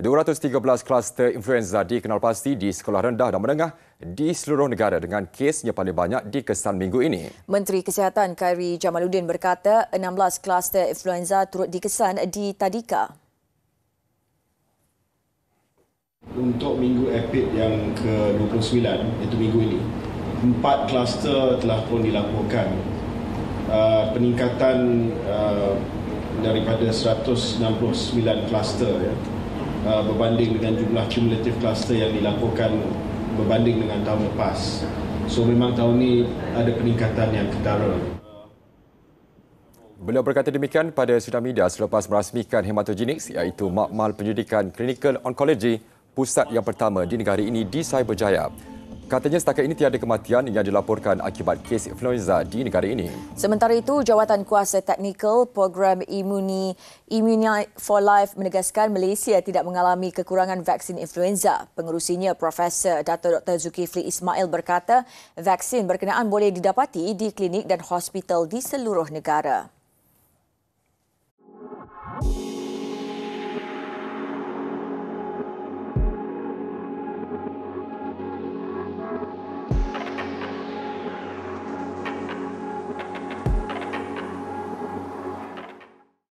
213 kluster influenza dikenal pasti di sekolah rendah dan menengah di seluruh negara dengan kesnya paling banyak di kesan minggu ini. Menteri Kesihatan Khairi Jamaluddin berkata 16 kluster influenza turut dikesan di Tadika. Untuk minggu epid yang ke-29, iaitu minggu ini, empat kluster telah pun dilaporkan. Uh, peningkatan uh, daripada 169 kluster ya, Uh, berbanding dengan jumlah cumulative cluster yang dilaporkan berbanding dengan tahun lepas. So memang tahun ini ada peningkatan yang ketara. Beliau berkata demikian pada sidang media selepas merasmikan hematogenics iaitu makmal penyelidikan clinical oncology pusat yang pertama di negara ini di Cyberjaya. Katanya setakat ini tiada kematian yang dilaporkan akibat kes influenza di negara ini. Sementara itu, jawatan kuasa teknikal program Imuni Immunite for Life menegaskan Malaysia tidak mengalami kekurangan vaksin influenza. Pengerusinya Profesor Dato Dr Zulkifli Ismail berkata, vaksin berkenaan boleh didapati di klinik dan hospital di seluruh negara.